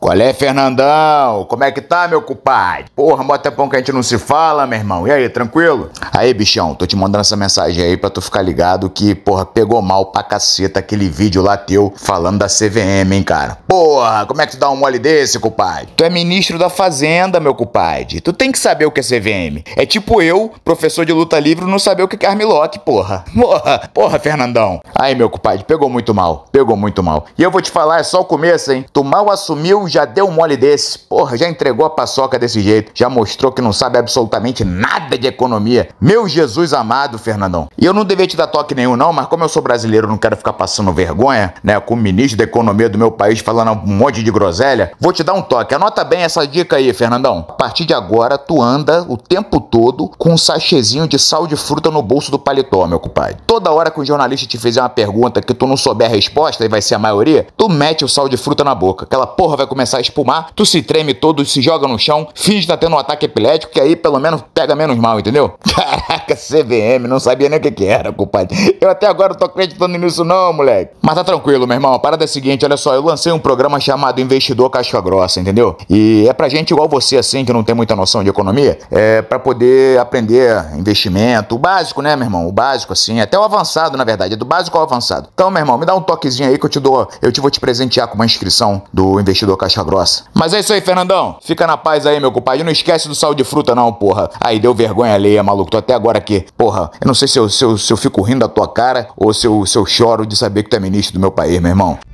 Qual é, Fernandão? Como é que tá, meu compadre? Porra, mó tempão que a gente não se fala, meu irmão. E aí, tranquilo? Aí, bichão, tô te mandando essa mensagem aí pra tu ficar ligado que, porra, pegou mal pra caceta aquele vídeo lá teu falando da CVM, hein, cara. Porra, como é que tu dá um mole desse, compadre? Tu é ministro da Fazenda, meu compadre. Tu tem que saber o que é CVM. É tipo eu, professor de luta livre, não saber o que é Armlock, porra. Porra, porra, Fernandão. Aí, meu compadre, pegou muito mal. Pegou muito mal. E eu vou te falar, é só o começo, hein? Tu mal assumiu já deu um mole desse, porra, já entregou a paçoca desse jeito, já mostrou que não sabe absolutamente nada de economia. Meu Jesus amado, Fernandão. E eu não devia te dar toque nenhum, não, mas como eu sou brasileiro, não quero ficar passando vergonha, né, com o ministro da economia do meu país falando um monte de groselha, vou te dar um toque. Anota bem essa dica aí, Fernandão. A partir de agora, tu anda o tempo todo com um sachêzinho de sal de fruta no bolso do paletó, meu compadre. Toda hora que o um jornalista te fizer uma pergunta que tu não souber a resposta, e vai ser a maioria, tu mete o sal de fruta na boca. Aquela porra vai comer começar a espumar, tu se treme todo, se joga no chão, finge tá tendo um ataque epilético, que aí pelo menos pega menos mal, entendeu? Caraca, CVM, não sabia nem o que que era, compadre. Eu até agora não tô acreditando nisso não, moleque. Mas tá tranquilo, meu irmão, a parada é a seguinte, olha só, eu lancei um programa chamado Investidor Caixa Grossa, entendeu? E é pra gente igual você, assim, que não tem muita noção de economia, é pra poder aprender investimento, o básico, né, meu irmão? O básico, assim, até o avançado, na verdade, é do básico ao avançado. Então, meu irmão, me dá um toquezinho aí que eu te dou, eu te vou te presentear com uma inscrição do Investidor Caixa grossa. Mas é isso aí, Fernandão. Fica na paz aí, meu compadre. Não esquece do sal de fruta, não, porra. Aí deu vergonha alheia, maluco. Tô até agora aqui. Porra, eu não sei se eu, se eu, se eu fico rindo da tua cara ou se eu, se eu choro de saber que tu é ministro do meu país, meu irmão.